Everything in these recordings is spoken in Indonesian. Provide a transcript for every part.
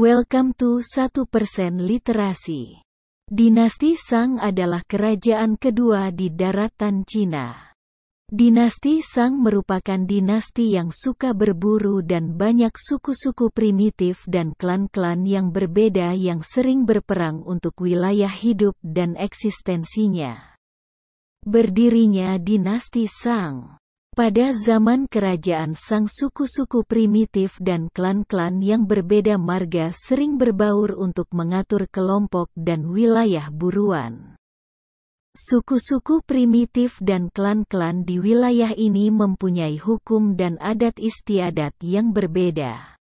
Welcome to 1% Literasi. Dinasti Sang adalah kerajaan kedua di daratan Cina. Dinasti Sang merupakan dinasti yang suka berburu dan banyak suku-suku primitif dan klan-klan yang berbeda yang sering berperang untuk wilayah hidup dan eksistensinya. Berdirinya dinasti Sang pada zaman kerajaan Sang suku-suku primitif dan klan-klan yang berbeda marga sering berbaur untuk mengatur kelompok dan wilayah buruan. Suku-suku primitif dan klan-klan di wilayah ini mempunyai hukum dan adat istiadat yang berbeda.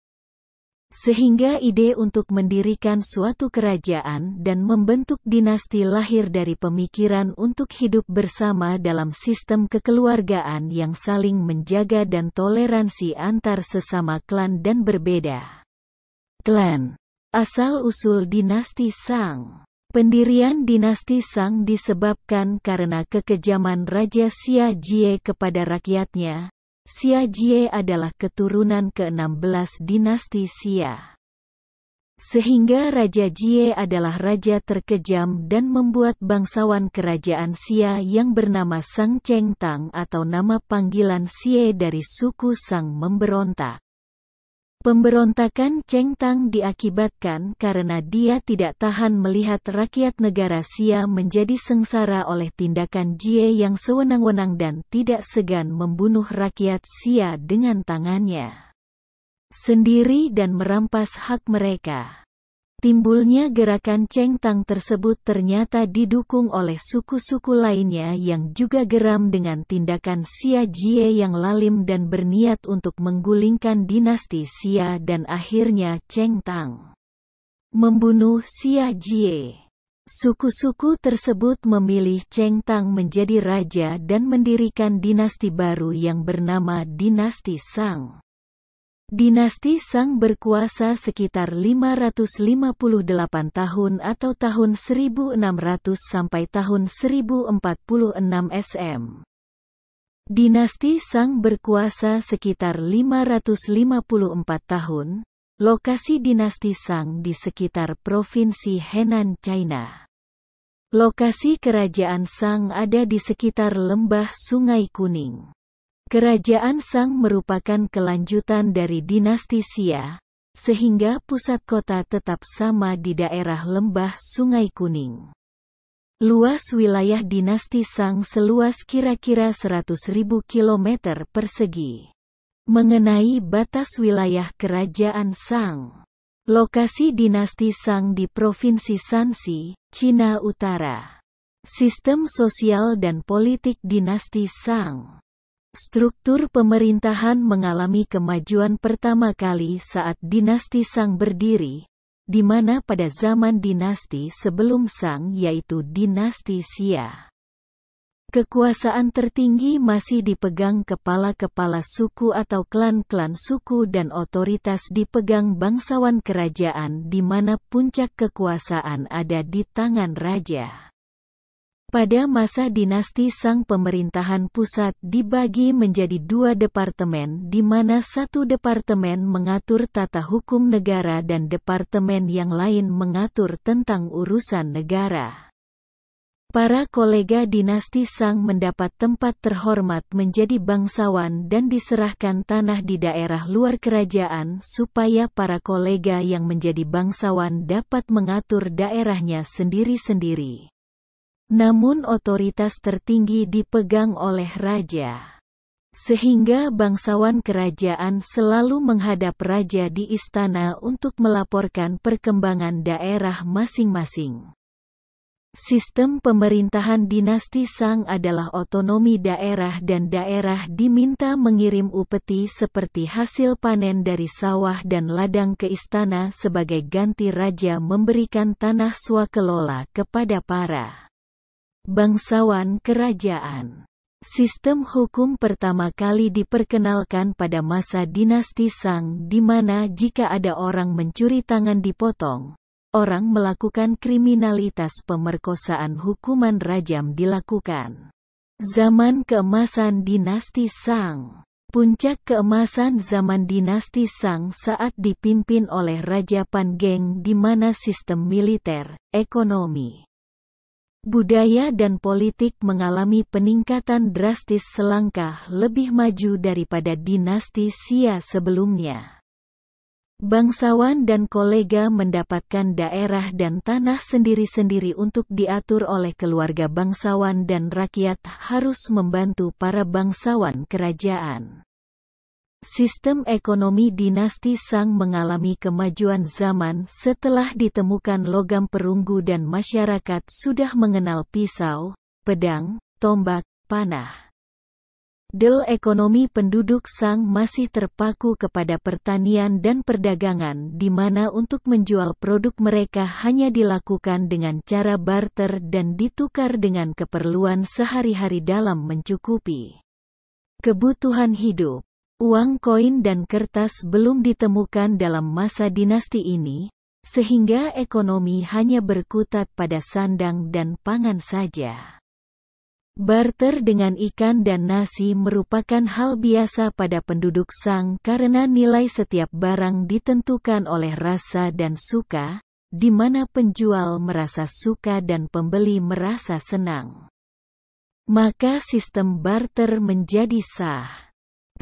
Sehingga ide untuk mendirikan suatu kerajaan dan membentuk dinasti lahir dari pemikiran untuk hidup bersama dalam sistem kekeluargaan yang saling menjaga dan toleransi antar sesama klan dan berbeda. Klan Asal-usul dinasti Sang Pendirian dinasti Sang disebabkan karena kekejaman Raja Xia Jie kepada rakyatnya, Xia Jie adalah keturunan ke-16 dinasti Xia. Sehingga Raja Jie adalah raja terkejam dan membuat bangsawan kerajaan Xia yang bernama Sang Cheng Tang atau nama panggilan Xie dari suku Sang memberontak. Pemberontakan Cheng Tang diakibatkan karena dia tidak tahan melihat rakyat negara Xia menjadi sengsara oleh tindakan Jie yang sewenang-wenang dan tidak segan membunuh rakyat Xia dengan tangannya sendiri dan merampas hak mereka. Timbulnya gerakan cengtang tersebut ternyata didukung oleh suku-suku lainnya yang juga geram dengan tindakan Xia Jie yang lalim dan berniat untuk menggulingkan dinasti Xia dan akhirnya cengtang membunuh Xia Jie. Suku-suku tersebut memilih Cengtang menjadi raja dan mendirikan dinasti baru yang bernama Dinasti Sang. Dinasti Sang berkuasa sekitar 558 tahun atau tahun 1600 sampai tahun 1046 SM. Dinasti Sang berkuasa sekitar 554 tahun, lokasi dinasti Sang di sekitar Provinsi Henan, China. Lokasi kerajaan Sang ada di sekitar lembah Sungai Kuning. Kerajaan Sang merupakan kelanjutan dari dinasti Xia, sehingga pusat kota tetap sama di daerah lembah Sungai Kuning. Luas wilayah dinasti Sang seluas kira-kira 100.000 km persegi. Mengenai batas wilayah kerajaan Sang. Lokasi dinasti Sang di Provinsi Shanxi, Cina Utara. Sistem sosial dan politik dinasti Sang Struktur pemerintahan mengalami kemajuan pertama kali saat dinasti Sang berdiri, di mana pada zaman dinasti sebelum Sang yaitu dinasti Xia. Kekuasaan tertinggi masih dipegang kepala-kepala suku atau klan-klan suku dan otoritas dipegang bangsawan kerajaan di mana puncak kekuasaan ada di tangan raja. Pada masa dinasti Sang pemerintahan pusat dibagi menjadi dua departemen di mana satu departemen mengatur tata hukum negara dan departemen yang lain mengatur tentang urusan negara. Para kolega dinasti Sang mendapat tempat terhormat menjadi bangsawan dan diserahkan tanah di daerah luar kerajaan supaya para kolega yang menjadi bangsawan dapat mengatur daerahnya sendiri-sendiri. Namun otoritas tertinggi dipegang oleh raja. Sehingga bangsawan kerajaan selalu menghadap raja di istana untuk melaporkan perkembangan daerah masing-masing. Sistem pemerintahan dinasti Sang adalah otonomi daerah dan daerah diminta mengirim upeti seperti hasil panen dari sawah dan ladang ke istana sebagai ganti raja memberikan tanah swakelola kepada para Bangsawan Kerajaan Sistem hukum pertama kali diperkenalkan pada masa dinasti Sang di mana jika ada orang mencuri tangan dipotong, orang melakukan kriminalitas pemerkosaan hukuman rajam dilakukan. Zaman keemasan dinasti Sang Puncak keemasan zaman dinasti Sang saat dipimpin oleh Raja Pangeng di mana sistem militer, ekonomi, budaya dan politik mengalami peningkatan drastis selangkah lebih maju daripada dinasti Xia sebelumnya. Bangsawan dan kolega mendapatkan daerah dan tanah sendiri-sendiri untuk diatur oleh keluarga bangsawan dan rakyat harus membantu para bangsawan kerajaan. Sistem ekonomi dinasti Sang mengalami kemajuan zaman setelah ditemukan logam perunggu dan masyarakat sudah mengenal pisau, pedang, tombak, panah. Del ekonomi penduduk Sang masih terpaku kepada pertanian dan perdagangan di mana untuk menjual produk mereka hanya dilakukan dengan cara barter dan ditukar dengan keperluan sehari-hari dalam mencukupi kebutuhan hidup. Uang koin dan kertas belum ditemukan dalam masa dinasti ini, sehingga ekonomi hanya berkutat pada sandang dan pangan saja. Barter dengan ikan dan nasi merupakan hal biasa pada penduduk Sang karena nilai setiap barang ditentukan oleh rasa dan suka, di mana penjual merasa suka dan pembeli merasa senang. Maka sistem barter menjadi sah.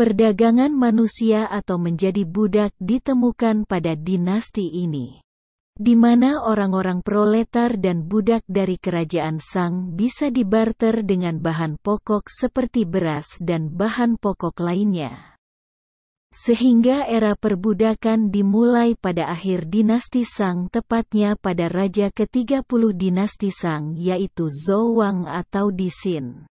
Perdagangan manusia atau menjadi budak ditemukan pada dinasti ini, di mana orang-orang proletar dan budak dari kerajaan Sang bisa dibarter dengan bahan pokok seperti beras dan bahan pokok lainnya. Sehingga era perbudakan dimulai pada akhir dinasti Sang tepatnya pada raja ke-30 dinasti Sang yaitu Zhou Wang atau Disin.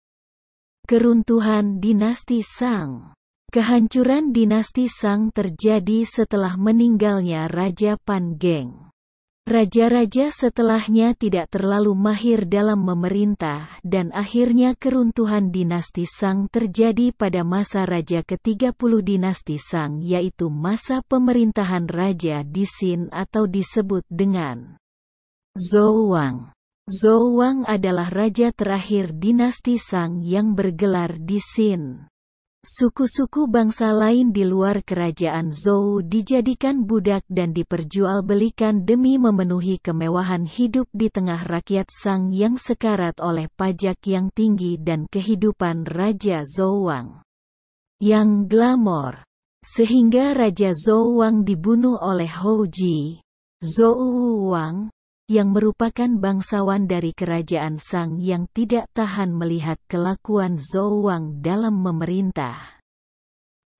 Keruntuhan dinasti Sang Kehancuran dinasti Sang terjadi setelah meninggalnya Raja Pan Geng. Raja-raja setelahnya tidak terlalu mahir dalam memerintah dan akhirnya keruntuhan dinasti Sang terjadi pada masa Raja ke-30 dinasti Sang yaitu masa pemerintahan Raja Di Disin atau disebut dengan Wang. Zhou Wang adalah raja terakhir dinasti Sang yang bergelar Di Disin. Suku-suku bangsa lain di luar kerajaan Zhou dijadikan budak dan diperjualbelikan demi memenuhi kemewahan hidup di tengah rakyat Sang yang sekarat oleh pajak yang tinggi dan kehidupan Raja Zhou Wang yang glamor. Sehingga Raja Zhou Wang dibunuh oleh Hou Ji, Zhou Wang, yang merupakan bangsawan dari kerajaan Sang yang tidak tahan melihat kelakuan Zhou Wang dalam memerintah.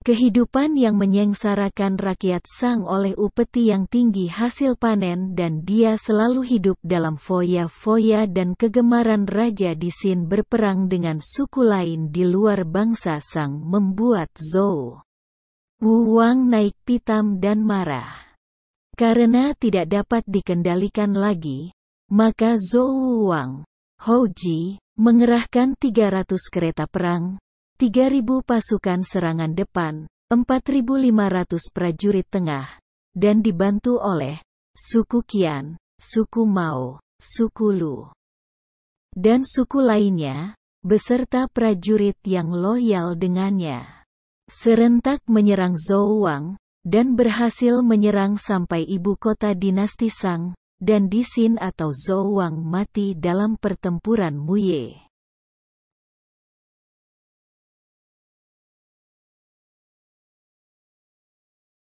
Kehidupan yang menyengsarakan rakyat Sang oleh upeti yang tinggi hasil panen dan dia selalu hidup dalam foya-foya dan kegemaran raja di Sin berperang dengan suku lain di luar bangsa Sang membuat Zhou Wu Wang naik pitam dan marah. Karena tidak dapat dikendalikan lagi, maka Zhou Wang, Hou Ji, mengerahkan 300 kereta perang, 3.000 pasukan serangan depan, 4.500 prajurit tengah, dan dibantu oleh suku Qian, suku Mao, suku Lu, dan suku lainnya, beserta prajurit yang loyal dengannya. Serentak menyerang Zhou Wang, dan berhasil menyerang sampai ibu kota dinasti Sang, dan Di Disin atau Zhou Wang mati dalam pertempuran Muye.